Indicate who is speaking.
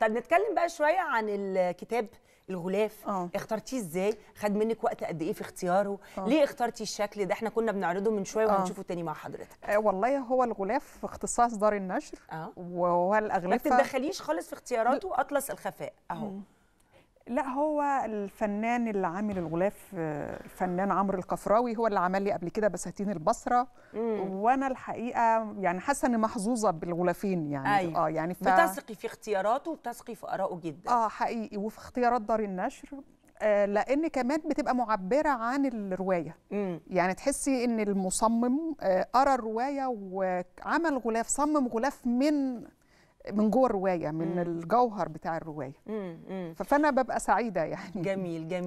Speaker 1: طب نتكلم بقى شويه عن الكتاب الغلاف أوه. اخترتيه ازاي خد منك وقت قد ايه في اختياره أوه. ليه اخترتي الشكل ده احنا كنا بنعرضه من شويه آه. وهنشوفه تاني مع حضرتك أه
Speaker 2: والله هو الغلاف في اختصاص دار النشر أوه. وهو الاغلفه ما تدخليش خالص في
Speaker 3: اختياراته اطلس الخفاء اهو
Speaker 2: لا هو الفنان اللي عامل الغلاف الفنان عمرو القفراوي هو اللي عمل لي قبل كده بساتين البصره مم. وانا الحقيقه يعني حاسه اني محظوظه بالغلافين يعني أيوة. اه يعني ف... بتثقي
Speaker 1: في اختياراته وبتثقي في ارائه جدا
Speaker 2: اه حقيقي وفي اختيارات دار النشر آه لان كمان بتبقى معبره عن الروايه مم. يعني تحسي ان المصمم آه قرا الروايه وعمل غلاف صمم غلاف من من جوه الروايه من مم. الجوهر بتاع الروايه
Speaker 1: مم. مم.
Speaker 2: فانا ببقى سعيده يعني جميل
Speaker 1: جميل